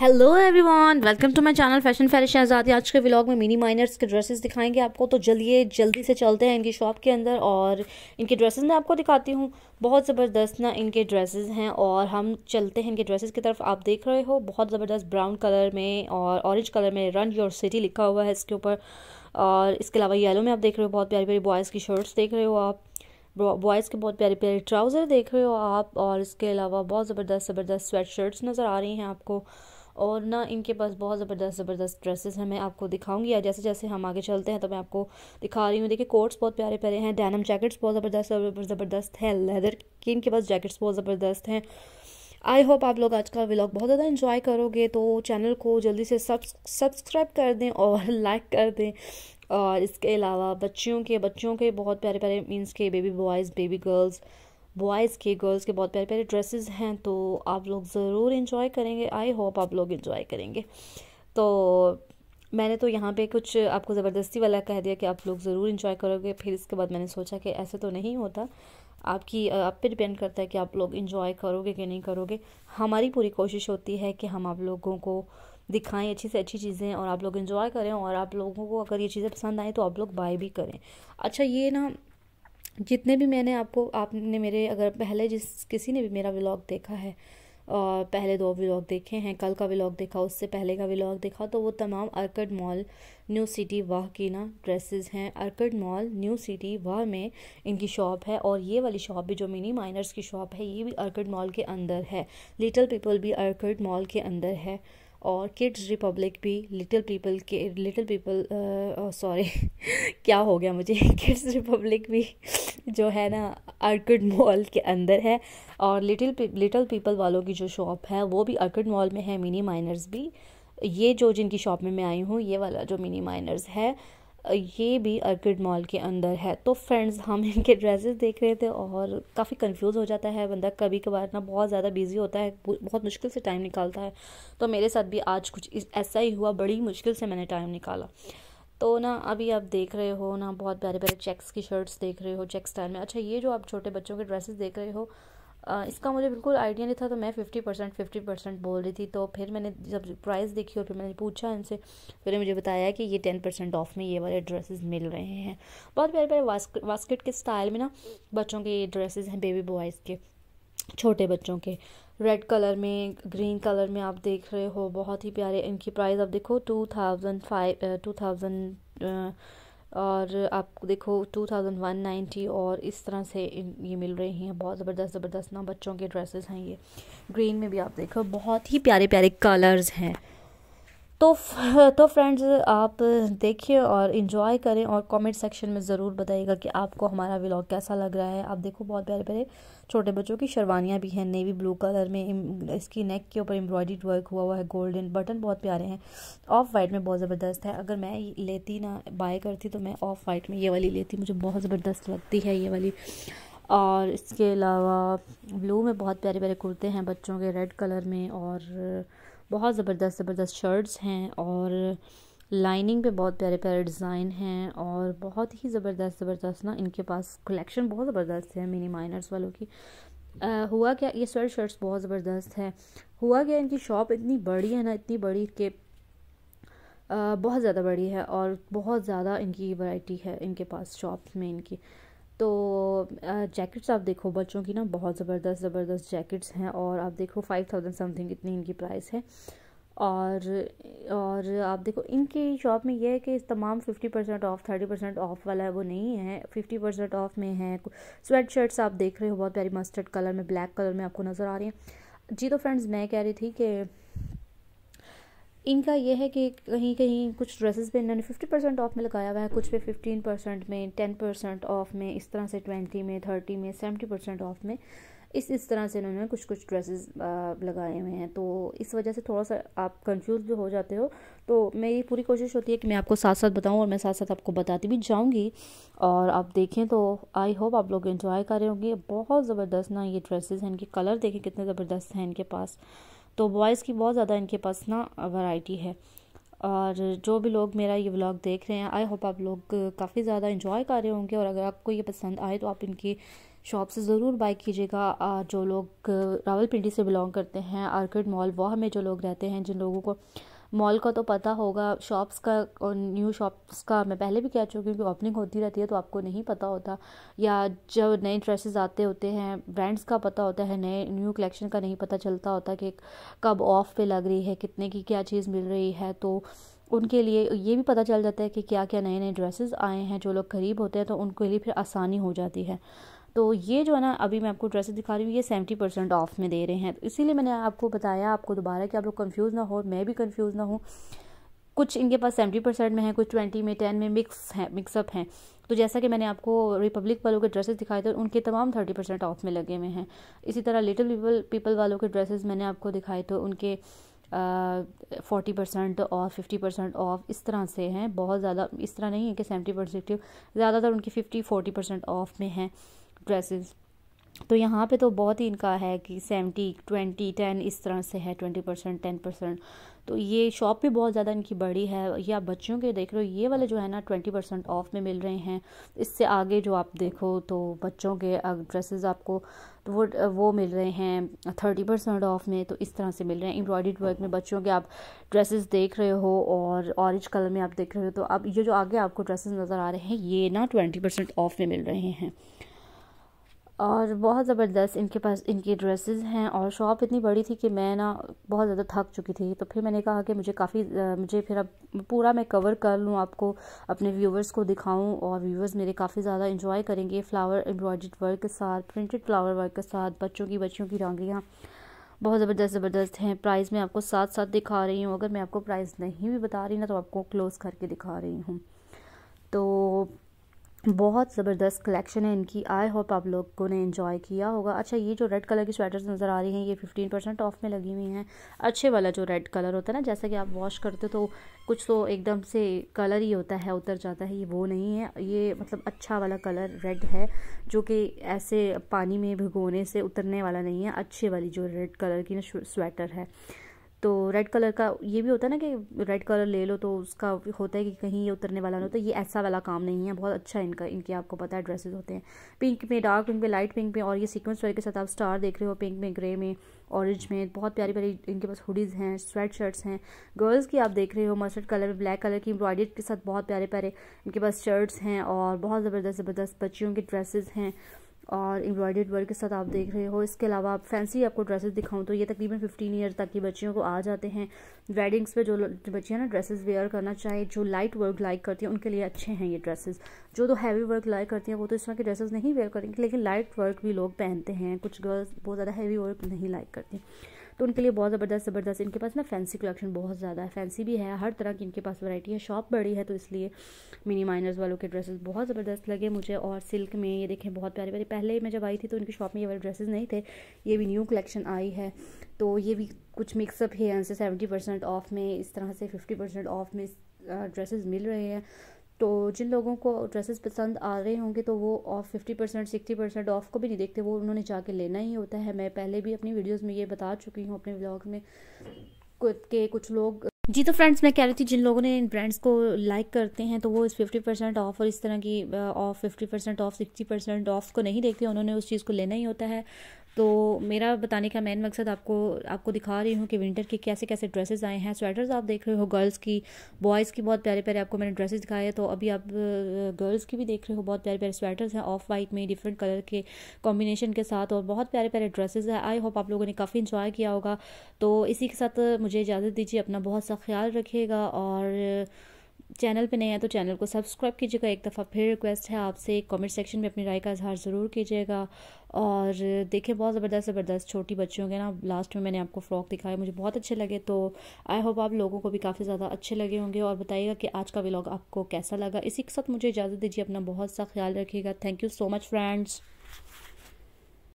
hello everyone welcome to my channel fashion फैरिश आज़ादी आज के व्लॉग में मिनी माइनर्स के ड्रेसेस दिखाएंगे आपको तो जल्दी जल्दी से चलते हैं इनकी शॉप के अंदर और इनके ड्रेसेस मैं आपको दिखाती हूँ बहुत ज़बरदस्त ना इनके ड्रेसेस हैं और हम चलते हैं इनके ड्रेसेस की तरफ आप देख रहे हो बहुत ज़बरदस्त ब्राउन कलर में और ऑरेंज कलर में रन योर सिटी लिखा हुआ है इसके ऊपर और इसके अलावा येलो में आप देख रहे हो बहुत प्यारी प्यारी बॉयज़ की शर्ट्स देख रहे हो आप बॉयज़ के बहुत प्यारे प्यारे ट्राउज़र देख रहे हो आप और इसके अलावा बहुत ज़बरदस्त ज़बरदस्त स्वेट शर्ट्स नज़र आ रही हैं आपको और ना इनके पास बहुत ज़बरदस्त ज़बरदस्त ड्रेसेस हैं मैं आपको दिखाऊंगी या जैसे जैसे हम आगे चलते हैं तो मैं आपको दिखा रही हूँ देखिए कोट्स बहुत प्यारे प्यारे हैं डैनम जैकेट्स बहुत ज़बरदस्त ज़बरदस्त हैं लेदर की इनके पास जैकेट्स बहुत ज़बरदस्त हैं आई होप आप लोग आज का व्लॉग बहुत ज़्यादा इन्जॉय करोगे तो चैनल को जल्दी से सब्सक्राइब कर दें और लाइक कर दें और इसके अलावा बच्चियों के बच्चों के बहुत प्यारे प्यारे मीन्स के baby boys baby girls boys के गर्ल्स के बहुत प्यारे प्यारे ड्रेसेस हैं तो आप लोग ज़रूर इन्जॉय करेंगे आई होप आप लोग इन्जॉय करेंगे तो मैंने तो यहाँ पे कुछ आपको ज़बरदस्ती वाला कह दिया कि आप लोग ज़रूर इन्जॉय करोगे फिर इसके बाद मैंने सोचा कि ऐसे तो नहीं होता आपकी आप पर डिपेंड करता है कि आप लोग इन्जॉय करोगे कि नहीं करोगे हमारी पूरी कोशिश होती है कि हम आप लोगों को दिखाएं अच्छी से अच्छी चीज़ें और आप लोग इन्जॉय करें और आप लोगों को अगर ये चीज़ें पसंद आएँ तो आप लोग बाय भी करें अच्छा ये ना जितने भी मैंने आपको आपने मेरे अगर पहले जिस किसी ने भी मेरा व्लॉग देखा है और पहले दो व्लॉग देखे हैं कल का व्लॉग देखा उससे पहले का व्लॉग देखा तो वो तमाम अर्कड मॉल न्यू सिटी वाह की ना ड्रेसेस हैं अर्कड मॉल न्यू सिटी वाह में इनकी शॉप है और ये वाली शॉप भी जो मिनी माइनर्स की शॉप है ये भी अर्कड मॉल के अंदर है लिटिल पीपल भी अर्कड मॉल के अंदर है और किड्स रिपब्लिक भी लिटिल पीपल के लिटिल पीपल सॉरी क्या हो गया मुझे किड्स रिपब्लिक भी जो है ना अर्किड मॉल के अंदर है और लिटिल लिटिल पीपल वालों की जो शॉप है वो भी अर्किड मॉल में है मिनी माइनर्स भी ये जो जिनकी शॉप में मैं आई हूँ ये वाला जो मिनी माइनर्स है ये भी अर्किड मॉल के अंदर है तो फ्रेंड्स हम इनके ड्रेसेस देख रहे थे और काफ़ी कंफ्यूज हो जाता है बंदा कभी कभार ना बहुत ज़्यादा बिजी होता है बहुत मुश्किल से टाइम निकालता है तो मेरे साथ भी आज कुछ ऐसा ही हुआ बड़ी मुश्किल से मैंने टाइम निकाला तो ना अभी आप देख रहे हो ना बहुत प्यारे प्यारे चेक्स की शर्ट्स देख रहे हो चेक स्टाइल में अच्छा ये जो आप छोटे बच्चों के ड्रेसेस देख रहे हो इसका मुझे बिल्कुल आइडिया नहीं था तो मैं फिफ्टी परसेंट फिफ्टी परसेंट बोल रही थी तो फिर मैंने जब प्राइस देखी और फिर मैंने पूछा इनसे फिर मुझे बताया कि ये टेन परसेंट ऑफ में ये वाले ड्रेसेस मिल रहे हैं बहुत प्यारे प्यारे वास्क, वास्केट के स्टाइल में ना बच्चों के ड्रेसेस हैं बेबी बॉयज़ के छोटे बच्चों के रेड कलर में ग्रीन कलर में आप देख रहे हो बहुत ही प्यारे इनकी प्राइस आप देखो two thousand five two thousand और आप देखो टू थाउजेंड वन नाइन्टी और इस तरह से ये मिल रही हैं बहुत ज़बरदस्त ज़बरदस्त ना बच्चों के ड्रेसेस हैं ये ग्रीन में भी आप देखो बहुत ही प्यारे प्यारे कलर्स हैं तो तो फ्रेंड्स आप देखिए और इन्जॉय करें और कमेंट सेक्शन में ज़रूर बताइएगा कि आपको हमारा व्लॉग कैसा लग रहा है आप देखो बहुत प्यारे प्यारे छोटे बच्चों की शरवानियाँ भी हैं नेवी ब्लू कलर में इसकी नेक के ऊपर एम्ब्रॉयड्रीड वर्क हुआ हुआ है गोल्डन बटन बहुत प्यारे हैं ऑफ वाइट में बहुत ज़बरदस्त है अगर मैं लेती ना बाय करती तो मैं ऑफ वाइट में ये वाली लेती मुझे बहुत ज़बरदस्त लगती है ये वाली और इसके अलावा ब्लू में बहुत प्यारे प्यारे कुर्ते हैं बच्चों के रेड कलर में और बहुत ज़बरदस्त ज़बरदस्त शर्ट्स हैं और लाइनिंग पे बहुत प्यारे प्यारे डिज़ाइन हैं और बहुत ही ज़बरदस्त ज़बरदस्त ना इनके पास कलेक्शन बहुत ज़बरदस्त है मिनी माइनर्स वालों की आ, हुआ क्या ये स्वेट शर्ट्स बहुत ज़बरदस्त है हुआ क्या इनकी शॉप इतनी बड़ी है ना इतनी बड़ी कि बहुत ज़्यादा बड़ी है और बहुत ज़्यादा इनकी वैरायटी है इनके पास शॉप्स में इनकी तो जैकेट्स आप देखो बच्चों की ना बहुत ज़बरदस्त ज़बरदस्त जैकेट्स हैं और आप देखो फाइव थाउजेंड समथिंग इतनी इनकी प्राइस है और और आप देखो इनके शॉप में यह है कि तमाम fifty percent off thirty percent off वाला है वो नहीं है फिफ्टी परसेंट ऑफ में है स्वेट शर्ट्स आप देख रहे हो बहुत प्यारी मस्टर्ड कलर में ब्लैक कलर में आपको नज़र आ रही हैं जी तो फ्रेंड्स मैं कह रही थी कि इनका ये है कि कहीं कहीं कुछ ड्रेसेस पे इन्होंने फिफ्टी परसेंट ऑफ में लगाया हुआ है कुछ पे फिफ्टीन परसेंट में टेन परसेंट ऑफ में इस तरह से ट्वेंटी में थर्टी में सेवेंटी परसेंट ऑफ में इस इस तरह से इन्होंने कुछ कुछ ड्रेसेस लगाए हुए हैं तो इस वजह से थोड़ा सा आप कंफ्यूज भी हो जाते हो तो मेरी पूरी कोशिश होती है कि मैं आपको साथ साथ बताऊं और मैं साथ साथ आपको बताती भी जाऊंगी और आप देखें तो आई होप आप लोग इन्जॉय कर रहे होंगे बहुत ज़बरदस्त ना ये ड्रेसेस हैं इनके कलर देखें कितने ज़बरदस्त हैं इनके पास तो बॉयज़ की बहुत ज़्यादा इनके पास ना वैरायटी है और जो भी लोग मेरा ये व्लॉग देख रहे हैं आई होप आप लोग काफ़ी ज़्यादा इंजॉय कर रहे होंगे और अगर आपको ये पसंद आए तो आप इनकी शॉप से ज़रूर बाय कीजिएगा जो लोग रावलपिंडी से बिलोंग करते हैं आर्किड मॉल वह में जो लोग रहते हैं जिन लोगों को मॉल का तो पता होगा शॉप्स का और न्यू शॉप्स का मैं पहले भी कह चुकी हूँ कि ओपनिंग होती रहती है तो आपको नहीं पता होता या जब नए ड्रेसेस आते होते हैं ब्रांड्स का पता होता है नए न्यू कलेक्शन का नहीं पता चलता होता कि कब ऑफ पे लग रही है कितने की क्या चीज़ मिल रही है तो उनके लिए ये भी पता चल जाता है कि क्या क्या नए नए ड्रेसेस आए हैं जो लोग गरीब होते हैं तो उनके लिए फिर आसानी हो जाती है तो ये जो है ना अभी मैं आपको ड्रेसेस दिखा रही हूँ ये सेवेंटी परसेंट ऑफ में दे रहे हैं तो इसीलिए मैंने आपको बताया आपको दोबारा कि आप लोग कन्फ्यूज़ ना हो मैं भी कन्फ्यूज़ ना हूँ कुछ इनके पास सेवेंटी परसेंट में है कुछ ट्वेंटी में टेन में मिक्स है मिक्सअप हैं तो जैसा कि मैंने आपको रिपब्लिक वालों के ड्रेसेस दिखाए थे उनके तमाम थर्टी परसेंट ऑफ में लगे हुए हैं इसी तरह लिटिल पीपल पीपल वालों के ड्रेसेस मैंने आपको दिखाए तो उनके forty percent off fifty percent off इस तरह से हैं बहुत ज़्यादा इस तरह नहीं है कि सेवेंटी परसेंट ज़्यादातर उनकी फिफ्टी फोर्टी परसेंट ऑफ में हैं ड्रेसेस तो यहाँ पे तो बहुत ही इनका है कि सेवेंटी ट्वेंटी टेन इस तरह से है ट्वेंटी परसेंट टेन परसेंट तो ये शॉप भी बहुत ज़्यादा इनकी बड़ी है ये आप बच्चों के देख रहे हो ये वाले जो है ना ट्वेंटी परसेंट ऑफ में मिल रहे हैं इससे आगे जो आप देखो तो बच्चों के ड्रेसेस आपको तो वो वो मिल रहे हैं थर्टी परसेंट ऑफ में तो इस तरह से मिल रहे हैं एम्ब्रॉयड वर्क में बच्चों के आप ड्रेसेस देख रहे हो और ऑरेंज कलर में आप देख रहे हो तो अब ये जो आगे आपको ड्रेसेस नज़र आ रहे हैं ये ना ट्वेंटी परसेंट ऑफ में मिल रहे हैं और बहुत ज़बरदस्त इनके पास इनके ड्रेसेस हैं और शॉप इतनी बड़ी थी कि मैं ना बहुत ज़्यादा थक चुकी थी तो फिर मैंने कहा कि मुझे काफ़ी मुझे फिर अब पूरा मैं कवर कर लूँ आपको अपने व्यूवर्स को दिखाऊं और व्यूवर्स मेरे काफ़ी ज़्यादा इंजॉय करेंगे फ्लावर एम्ब्रॉयड वर्क के साथ प्रिंटेड फ्लावर वर्क के साथ बच्चों की बच्चियों की रंगियाँ बहुत ज़बरदस्त ज़बरदस्त हैं प्राइस मैं आपको साथ साथ दिखा रही हूँ अगर मैं आपको प्राइस नहीं भी बता रही ना तो आपको क्लोज़ करके दिखा रही हूँ तो बहुत ज़बरदस्त कलेक्शन है इनकी आई होप आप लोगों ने इन्जॉय किया होगा अच्छा ये जो रेड कलर की स्वेटर्स नज़र आ रही हैं ये फिफ्टीन परसेंट ऑफ में लगी हुई हैं अच्छे वाला जो रेड कलर होता है ना जैसा कि आप वॉश करते हो तो कुछ तो एकदम से कलर ही होता है उतर जाता है ये वो नहीं है ये मतलब अच्छा वाला कलर रेड है जो कि ऐसे पानी में भिगोने से उतरने वाला नहीं है अच्छे वाली जो रेड कलर की ना स्वेटर है तो रेड कलर का ये भी होता है ना कि रेड कलर ले लो तो उसका होता है कि कहीं ये उतरने वाला नहीं हो तो ये ऐसा वाला काम नहीं है बहुत अच्छा इनका इनके आपको पता है ड्रेसेस होते हैं पिंक में डार्क पिंक में लाइट पिंक में और ये सीक्वेंस वर्क के साथ आप स्टार देख रहे हो पिंक में ग्रे में ऑरेंज में बहुत प्यारी प्यारी इनके पास हुडीज़ हैं स्वेट शर्ट्स हैं गर्ल्स की आप देख रहे हो मस्टर्ड कलर में ब्लैक कलर की एम्ब्रॉयडरी के साथ बहुत प्यारे प्यारे इनके पास शर्ट्स हैं और बहुत ज़बरदस्त ज़बरदस्त बच्चियों के ड्रेसेज हैं और एम्ब्रॉयडर्ड वर्क के साथ आप देख रहे हो इसके अलावा आप फैंसी आपको ड्रेसेस दिखाऊं तो ये तकरीबन फिफ्टीन ईयर तक की बच्चियों को आ जाते हैं वेडिंग्स पे जो बच्चियां ना ड्रेसेस वेयर करना चाहे जो लाइट वर्क लाइक करती हैं उनके लिए अच्छे हैं ये ड्रेसेस जो तो हैवी वर्क लाइक करती हैं वो तो इस तरह के ड्रेसेस नहीं वेयर करेंगे लेकिन लाइट वर्क भी लोग पहनते हैं कुछ गर्ल्स बहुत ज़्यादा हैवी वर्क नहीं लाइक करती तो उनके लिए बहुत ज़बरदस्त ज़बरदस्त इनके पास ना फैंसी कलेक्शन बहुत ज़्यादा है फैंसी भी है हर तरह की इनके पास वैरायटी है शॉप बड़ी है तो इसलिए मिनी माइनर्स वालों के ड्रेसेस बहुत ज़बरदस्त लगे मुझे और सिल्क में ये देखें बहुत प्यारे प्यारे पहले मैं जब आई थी तो इनकी शॉप में ये वाले ड्रेसेस नहीं थे ये भी न्यू कलेक्शन आई है तो ये भी कुछ मिक्सअप है से सेवेंटी परसेंट ऑफ में इस तरह से फिफ्टी परसेंट ऑफ में ड्रेसेस मिल रहे हैं तो जिन लोगों को ड्रेसेस पसंद आ रहे होंगे तो वो off fifty percent sixty percent off को भी नहीं देखते वो उन्होंने जाके लेना ही होता है मैं पहले भी अपनी वीडियोस में ये बता चुकी हूँ अपने ब्लॉग में के कुछ लोग जी तो फ्रेंड्स मैं कह रही थी जिन लोगों ने इन ब्रांड्स को लाइक करते हैं तो वो इस फिफ्टी परसेंट ऑफ और इस तरह की off fifty percent off sixty percent off को नहीं देखते उन्होंने उस चीज़ को लेना ही होता है तो मेरा बताने का मेन मकसद आपको आपको दिखा रही हूँ कि विंटर के कैसे कैसे ड्रेसेस आए हैं स्वेटर्स आप देख रहे हो गर्ल्स की बॉयज़ की बहुत प्यारे प्यारे आपको मैंने ड्रेसेस दिखाए हैं तो अभी आप गर्ल्स की भी देख रहे हो बहुत प्यारे प्यारे स्वेटर्स हैं ऑफ वाइट में डिफरेंट कलर के कॉम्बिनेशन के साथ और बहुत प्यारे प्यारे ड्रेसेज हैं आई होप आप लोगों ने काफ़ी इन्जॉय किया होगा तो इसी के साथ मुझे इजाज़त दीजिए अपना बहुत सा ख्याल रखिएगा और चैनल पे नए हैं तो चैनल को सब्सक्राइब कीजिएगा एक दफ़ा फिर रिक्वेस्ट है आपसे कमेंट सेक्शन में अपनी राय का इजहार ज़रूर कीजिएगा और देखिए बहुत ज़बरदस्त ज़बरदस्त छोटी बच्चियों के ना लास्ट में मैंने आपको फ़्रॉक दिखाया मुझे बहुत अच्छे लगे तो आई होप आप लोगों को भी काफ़ी ज़्यादा अच्छे लगे होंगे और बताइएगा कि आज का व्लॉग आपको कैसा लगा इसी के साथ मुझे इजाज़त दीजिए अपना बहुत सा ख्याल रखिएगा thank you so much friends